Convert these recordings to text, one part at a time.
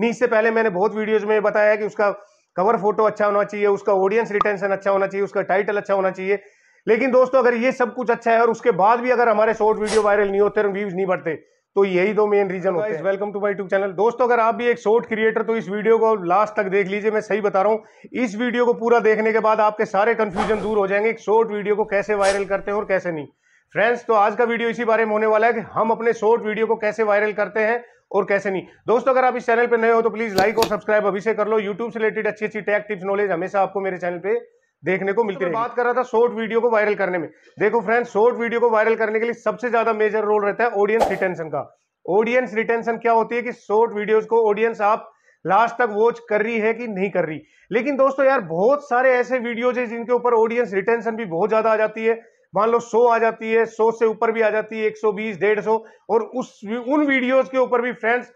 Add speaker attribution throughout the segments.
Speaker 1: नहीं इससे पहले मैंने बहुत वीडियोज में बताया कि उसका कवर फोटो अच्छा होना चाहिए उसका ऑडियंस रिटेंशन अच्छा होना चाहिए उसका टाइटल अच्छा होना चाहिए लेकिन दोस्तों अगर ये सब कुछ अच्छा है और उसके बाद भी अगर हमारे शॉर्ट वीडियो वायरल नहीं होते व्यूज नहीं बढ़ते तो यही दो मेन रीजन होते हैं welcome to my tube channel दोस्तों अगर आप भी एक शॉर्ट क्रिएटर तो इस वीडियो को लास्ट तक देख लीजिए मैं सही बता रहा हूँ इस वीडियो को पूरा देखने के बाद आपके सारे कंफ्यूजन दूर हो जाएंगे एक शॉर्ट वीडियो को कैसे वायरल करते हैं और कैसे नहीं फ्रेंड्स तो आज का वीडियो इसी बारे में होने वाला है कि हम अपने शॉर्ट वीडियो को कैसे वायरल करते हैं और कैसे नहीं दोस्तों अगर आप इस चैनल पर नए हो तो प्लीज लाइक और सब्सक्राइब अभी से कर लो यूट्यूब से रिलेटेड अच्छी अच्छी टैक टिप्स नॉलेज हमेशा आपको मेरे चैनल पर देखने को मिलती तो बात कर रहा था शॉर्ट वीडियो को वायरल करने में देखो फ्रेंड्स शॉर्ट वीडियो को वायरल करने के लिए सबसे ज्यादा मेजर रोल रहता है ऑडियंस रिटेंशन का ऑडियंस रिटेंशन क्या होती है कि शॉर्ट वीडियोस को ऑडियंस आप लास्ट तक वॉच कर रही है कि नहीं कर रही लेकिन दोस्तों यार बहुत सारे ऐसे वीडियोज है जिनके ऊपर ऑडियंस रिटेंशन भी बहुत ज्यादा आ जाती है मान लो 100 आ जाती है 100 से ऊपर भी आ जाती है 120 150 और उस उन वीडियोस के ऊपर भी फ्रेंड्स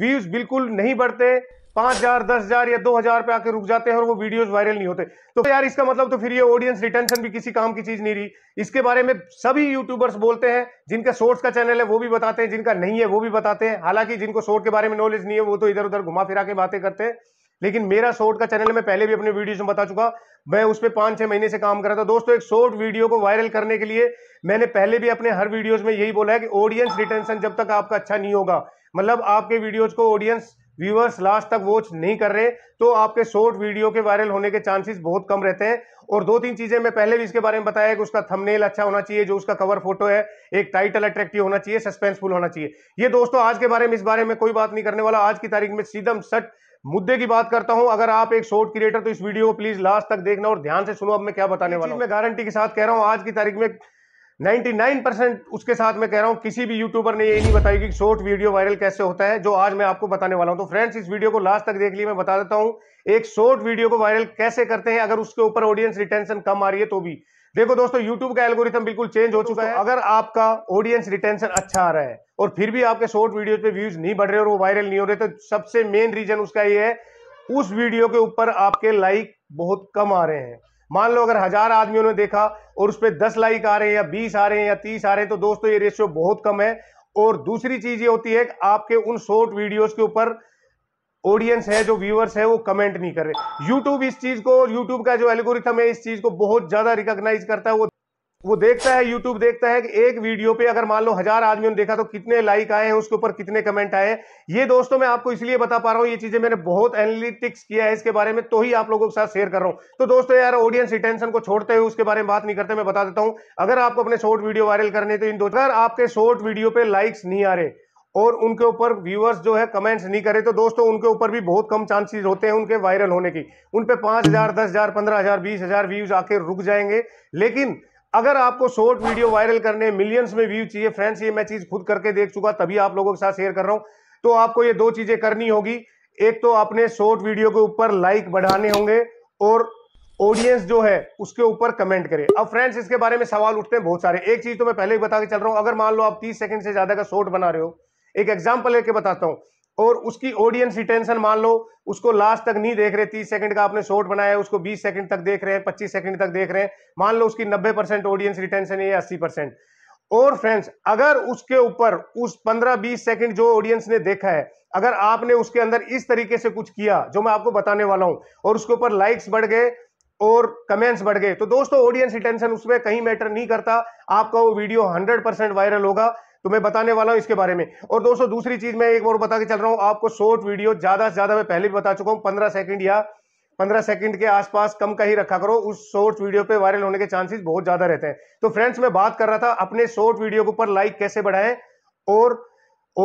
Speaker 1: व्यूज बिल्कुल नहीं बढ़ते पांच हजार दस हजार या दो हजार पे आके रुक जाते हैं और वो वीडियोस वायरल नहीं होते तो यार इसका मतलब तो फिर ये ऑडियंस रिटेंशन भी किसी काम की चीज नहीं रही इसके बारे में सभी यूट्यूबर्स बोलते हैं जिनका शॉर्ट्स का चैनल है वो भी बताते हैं जिनका नहीं है वो भी बताते हैं हालांकि जिनको शॉर्ट के बारे में नॉलेज नहीं है वो तो इधर उधर घुमा फिरा के बातें करते हैं लेकिन मेरा शॉर्ट का चैनल मैं पहले भी अपने वीडियो में बता चुका मैं उस पर पांच छह महीने से काम कर रहा था दोस्तों एक शॉर्ट वीडियो को वायरल करने के लिए मैंने पहले भी अपने हर वीडियो में यही बोला है कि ऑडियंस रिटेंशन जब तक आपका अच्छा नहीं होगा मतलब आपके वीडियोज को ऑडियंस व्यूअर्स लास्ट तक वॉच नहीं कर रहे तो आपके शॉर्ट वीडियो के वायरल होने के चांसेस बहुत कम रहते हैं और दो तीन चीज़ें मैं पहले भी इसके बारे में बताया कि उसका थंबनेल अच्छा होना चाहिए जो उसका कवर फोटो है एक टाइटल अट्रैक्टिव होना चाहिए सस्पेंसफुल होना चाहिए ये दोस्तों आज के बारे में इस बारे में कोई बात नहीं करने वाला आज की तारीख में सीधम सट मुद्दे की बात करता हूं अगर आप एक शॉर्ट क्रिएटर तो इस वीडियो को प्लीज लास्ट तक देखना और ध्यान से सुनो अब मैं क्या बताने वाला हूं मैं गारंटी के साथ कह रहा हूं आज की तारीख में 99 परसेंट उसके साथ मैं कह रहा हूं किसी भी यूट्यूबर ने ये नहीं बताया कि शॉर्ट वीडियो वायरल कैसे होता है जो आज मैं आपको बताने वाला हूं तो फ्रेंड्स इस वीडियो को लास्ट तक देख ली मैं बता देता हूं एक शॉर्ट वीडियो को वायरल कैसे करते हैं अगर उसके ऊपर ऑडियंस रिटेंशन कम आ रही है तो भी देखो दोस्तों YouTube का एल्गोरिथम बिल्कुल चेंज हो तो चुका है तो अगर आपका ऑडियंस रिटेंशन अच्छा आ रहा है और फिर भी आपके शॉर्ट वीडियो पे व्यूज नहीं बढ़ रहे और वो वायरल नहीं हो रहे तो सबसे मेन रीजन उसका ये है उस वीडियो के ऊपर आपके लाइक बहुत कम आ रहे हैं मान लो अगर हजार आदमियों ने देखा और उस पर दस लाइक आ रहे हैं या बीस आ रहे हैं या तीस आ रहे हैं तो दोस्तों ये रेशियो बहुत कम है और दूसरी चीज ये होती है कि आपके उन शॉर्ट वीडियोज के ऊपर ऑडियंस है जो व्यूअर्स है वो कमेंट नहीं कर रहे यूट्यूब इस चीज को यूट्यूब का जो एल्गोरिथम है इस चीज को बहुत ज्यादा रिकॉग्नाइज करता है वो वो देखता है यूट्यूब देखता है कि एक वीडियो पे अगर मान लो हजार आदमियों ने देखा तो कितने लाइक आए हैं उसके ऊपर कितने कमेंट आए हैं ये दोस्तों मैं आपको इसलिए बता पा रहा हूं ये चीजें मैंने बहुत एनालिटिक्स किया है इसके बारे में तो ही आप लोगों के साथ शेयर कर रहा हूं तो दोस्तों यार ऑडियंस रिटेंशन को छोड़ते हुए उसके बारे में बात नहीं करते मैं बता देता हूं अगर आपको अपने शॉर्ट वीडियो वायरल करने तो इन दो अगर आपके शॉर्ट वीडियो पे लाइक्स नहीं आ रहे और उनके ऊपर व्यूअर्स जो है कमेंट्स नहीं करे तो दोस्तों उनके ऊपर भी बहुत कम चांसेस होते हैं उनके वायरल होने की उन पर पांच हज़ार दस हज़ार पंद्रह हज़ार बीस हज़ार व्यूज़ आके रुक जाएंगे लेकिन अगर आपको शॉर्ट वीडियो वायरल करने मिलियंस में व्यू चाहिए फ्रेंड्स ये मैं चीज़ खुद करके देख चुका तभी आप लोगों के साथ शेयर कर रहा हूं तो आपको ये दो चीज़ें करनी होगी एक तो आपने शॉर्ट वीडियो के ऊपर लाइक बढ़ाने होंगे और ऑडियंस जो है उसके ऊपर कमेंट करें अब फ्रेंड्स इसके बारे में सवाल उठते हैं बहुत सारे एक चीज़ तो मैं पहले ही बता के चल रहा हूं अगर मान लो आप तीस सेकंड से ज़्यादा का शॉर्ट बना रहे हो एक एग्जाम्पल लेके बताता हूँ और उसकी ऑडियंस रिटेंशन मान लो उसको लास्ट तक नहीं देख रहे तीस सेकंड का आपने शॉर्ट बनाया उसको बीस सेकंड तक देख रहे हैं पच्चीस सेकंड तक देख रहे हैं मान लो उसकी नब्बे परसेंट ऑडियंस रिटेंशन है अस्सी परसेंट और फ्रेंड्स अगर उसके ऊपर उस पंद्रह बीस सेकंड जो ऑडियंस ने देखा है अगर आपने उसके अंदर इस तरीके से कुछ किया जो मैं आपको बताने वाला हूं और उसके ऊपर लाइक्स बढ़ गए और कमेंट्स बढ़ गए तो दोस्तों ऑडियंस रिटेंशन उसमें कहीं मैटर नहीं करता आपका वो वीडियो हंड्रेड परसेंट वायरल होगा तो मैं बताने वाला हूँ इसके बारे में और दोस्तों दूसरी चीज़ मैं एक और बता के चल रहा हूं आपको शॉर्ट वीडियो ज़्यादा से ज़्यादा मैं पहले भी बता चुका हूँ पंद्रह सेकंड या पंद्रह सेकंड के आसपास कम का ही रखा करो उस शॉर्ट वीडियो पे वायरल होने के चांसेस बहुत ज़्यादा रहते हैं तो फ्रेंड्स मैं बात कर रहा था अपने शॉर्ट वीडियो के ऊपर लाइक कैसे बढ़ाएं और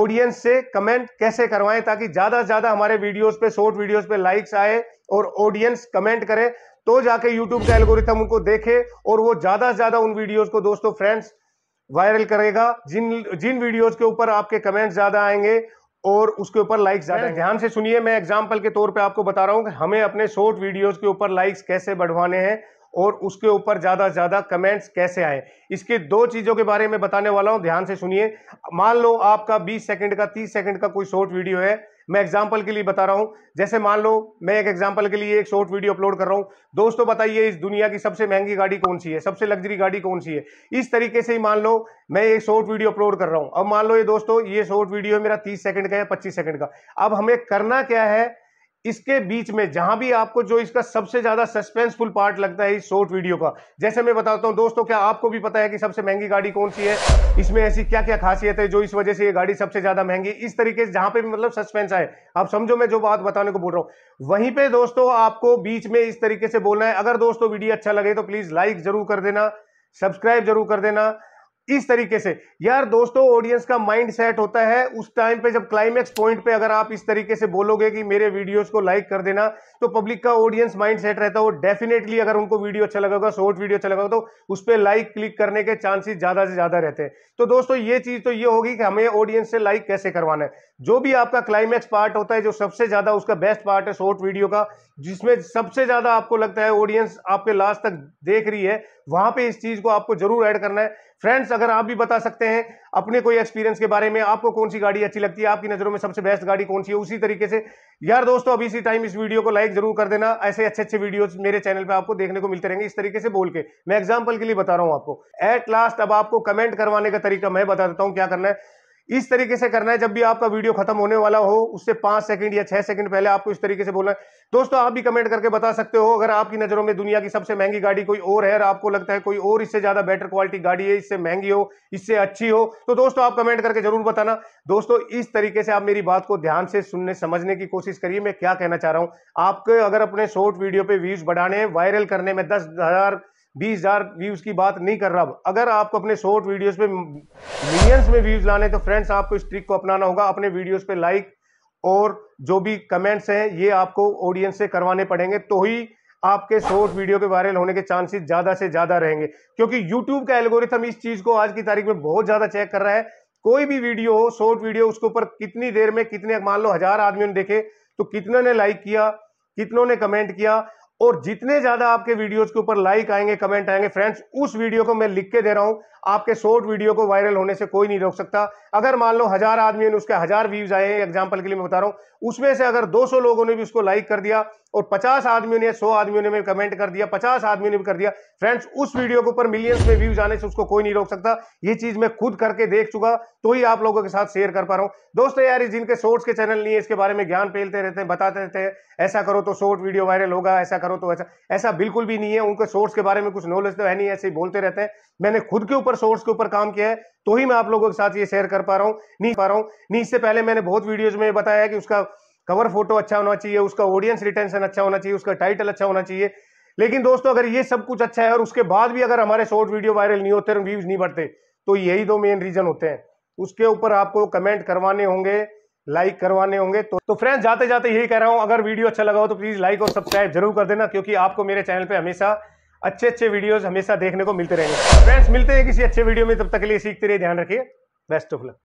Speaker 1: ऑडियंस से कमेंट कैसे करवाएं ताकि ज़्यादा से ज़्यादा हमारे वीडियोज पे शॉर्ट वीडियो पे लाइक्स आए और ऑडियंस कमेंट करे तो जाके यूट्यूब का एल्गोरिथम उनको देखे और वो ज़्यादा से ज़्यादा उन वीडियोज़ को दोस्तों फ्रेंड्स वायरल करेगा जिन जिन वीडियोज के ऊपर आपके कमेंट्स ज़्यादा आएंगे और उसके ऊपर लाइक्स ज्यादा ध्यान हाँ, से सुनिए मैं एग्जाम्पल के तौर पे आपको बता रहा हूँ हमें अपने शॉर्ट वीडियोज के ऊपर लाइक्स कैसे बढ़वाने हैं और उसके ऊपर ज़्यादा से ज़्यादा कमेंट्स कैसे आए इसके दो चीज़ों के बारे में बताने वाला हूँ ध्यान से सुनिए मान लो आपका 20 सेकंड का 30 सेकंड का कोई शॉर्ट वीडियो है मैं एग्जाम्पल के लिए बता रहा हूँ जैसे मान लो मैं एक एग्जाम्पल के लिए एक शॉर्ट वीडियो अपलोड कर रहा हूँ दोस्तों बताइए इस दुनिया की सबसे महंगी गाड़ी कौन सी है सबसे लग्जरी गाड़ी कौन सी है इस तरीके से ही मान लो मैं एक शॉर्ट वीडियो अपलोड कर रहा हूँ अब मान लो ये दोस्तों ये शॉर्ट वीडियो है मेरा तीस सेकंड का या पच्चीस सेकंड का अब हमें करना क्या है इसके बीच में जहां भी आपको जो इसका सबसे ज्यादा सस्पेंसफुल पार्ट लगता है इस शॉर्ट वीडियो का जैसे मैं बताता हूं दोस्तों क्या आपको भी पता है कि सबसे महंगी गाड़ी कौन सी है इसमें ऐसी क्या क्या खासियत है जो इस वजह से ये गाड़ी सबसे ज्यादा महंगी इस तरीके से जहां पे भी मतलब सस्पेंस आए आप समझो मैं जो बात बताने को बोल रहा हूं वहीं पर दोस्तों आपको बीच में इस तरीके से बोलना है अगर दोस्तों वीडियो अच्छा लगे तो प्लीज लाइक जरूर कर देना सब्सक्राइब जरूर कर देना इस तरीके से यार दोस्तों ऑडियंस का माइंड सेट होता है उस टाइम पे जब क्लाइमैक्स पॉइंट पे अगर आप इस तरीके से बोलोगे कि मेरे वीडियोस को लाइक कर देना तो पब्लिक का ऑडियंस माइंड सेट रहता है वो डेफिनेटली अगर उनको वीडियो अच्छा लगा होगा शॉर्ट वीडियो अच्छा लगा होगा तो उस पर लाइक क्लिक करने के चांसेस ज़्यादा से ज़्यादा रहते हैं तो दोस्तों ये चीज़ तो ये होगी कि हमें ऑडियंस से लाइक कैसे करवाना है जो भी आपका क्लाइमैक्स पार्ट होता है जो सबसे ज़्यादा उसका बेस्ट पार्ट है शॉर्ट वीडियो का जिसमें सबसे ज़्यादा आपको लगता है ऑडियंस आपके लास्ट तक देख रही है वहां पे इस चीज को आपको जरूर ऐड करना है फ्रेंड्स अगर आप भी बता सकते हैं अपने कोई एक्सपीरियंस के बारे में आपको कौन सी गाड़ी अच्छी लगती है आपकी नजरों में सबसे बेस्ट गाड़ी कौन सी है उसी तरीके से यार दोस्तों अभी इसी टाइम इस वीडियो को लाइक जरूर कर देना ऐसे अच्छे अच्छे वीडियो मेरे चैनल पर आपको देखने को मिलते रहेंगे इस तरीके से बोल के मैं एग्जाम्पल के लिए बता रहा हूं आपको एट लास्ट अब आपको कमेंट करवाने का तरीका मैं बता देता हूं क्या करना है इस तरीके से करना है जब भी आपका वीडियो खत्म होने वाला हो उससे पांच सेकंड या छह सेकंड पहले आपको इस तरीके से बोलना है दोस्तों आप भी कमेंट करके बता सकते हो अगर आपकी नजरों में दुनिया की सबसे महंगी गाड़ी कोई और है और आपको लगता है कोई और इससे ज्यादा बेटर क्वालिटी गाड़ी है इससे महंगी हो इससे अच्छी हो तो दोस्तों आप कमेंट करके जरूर बताना दोस्तों इस तरीके से आप मेरी बात को ध्यान से सुनने समझने की कोशिश करिए मैं क्या कहना चाह रहा हूं आपके अगर अपने शॉर्ट वीडियो पे व्यूज बढ़ाने वायरल करने में दस हजार बीस हज़ार व्यूज़ की बात नहीं कर रहा अगर आपको अपने शॉर्ट वीडियोस पे मिलियंस में व्यूज़ लाने तो फ्रेंड्स आपको इस ट्रिक को अपनाना होगा अपने वीडियोस पे लाइक और जो भी कमेंट्स हैं ये आपको ऑडियंस से करवाने पड़ेंगे तो ही आपके शॉर्ट वीडियो के वायरल होने के चांसेस ज़्यादा से ज़्यादा रहेंगे क्योंकि यूट्यूब का एल्गोरिथम इस चीज़ को आज की तारीख में बहुत ज़्यादा चेक कर रहा है कोई भी वीडियो हो शॉर्ट वीडियो उसके ऊपर कितनी देर में कितने मान लो हज़ार आदमियों ने देखे तो कितने ने लाइक किया कितनों ने कमेंट किया और जितने ज्यादा आपके वीडियोस के ऊपर लाइक आएंगे कमेंट आएंगे फ्रेंड्स उस वीडियो को मैं लिख के दे रहा हूं आपके शॉर्ट वीडियो को वायरल होने से कोई नहीं रोक सकता अगर मान लो हजार आदमी ने उसके हजार व्यूज आए एग्जाम्पल के लिए मैं बता रहा हूं उसमें से अगर 200 लोगों ने भी उसको लाइक कर दिया और 50 आदमियों ने 100 आदमियों ने कमेंट कर दिया 50 आदमियों ने भी कर दिया फ्रेंड्स उस वीडियो के ऊपर मिलियंस में व्यूज आने से उसको कोई नहीं रोक सकता ये चीज मैं खुद करके देख चुका तो ही आप लोगों के साथ शेयर कर पा रहा हूं दोस्तों यार जिनके शॉर्ट्स के चैनल नहीं है इसके बारे में ज्ञान फैलते रहते हैं बताते रहते हैं ऐसा करो तो शॉर्ट वीडियो वायरल होगा ऐसा करो तो ऐसा ऐसा बिल्कुल भी नहीं है उनके सोर्स के बारे में कुछ नॉलेज तो है नहीं ऐसे ही बोलते रहते हैं मैंने खुद के ऊपर सोर्स के ऊपर काम किया है तो ही मैं आप लोगों के साथ ये शेयर कर पा रहा हूँ नहीं पा रहा हूँ नहीं इससे पहले मैंने बहुत वीडियोज में बताया कि उसका कवर फोटो अच्छा होना चाहिए उसका ऑडियंस रिटेंशन अच्छा होना चाहिए उसका टाइटल अच्छा होना चाहिए लेकिन दोस्तों अगर ये सब कुछ अच्छा है और उसके बाद भी अगर हमारे शॉर्ट वीडियो वायरल नहीं होते व्यूज नहीं बढ़ते तो यही दो मेन रीजन होते हैं उसके ऊपर आपको कमेंट करवाने होंगे लाइक करवाने होंगे तो तो फ्रेंड्स जाते जाते यही कह रहा हूं अगर वीडियो अच्छा लगा हो तो प्लीज लाइक और सब्सक्राइब जरूर कर देना क्योंकि आपको मेरे चैनल पे हमेशा अच्छे अच्छे वीडियोस हमेशा देखने को मिलते रहेंगे फ्रेंड्स मिलते हैं किसी अच्छे वीडियो में तब तक के लिए सीखते रहिए ध्यान रखिए बेस्ट ऑफ लक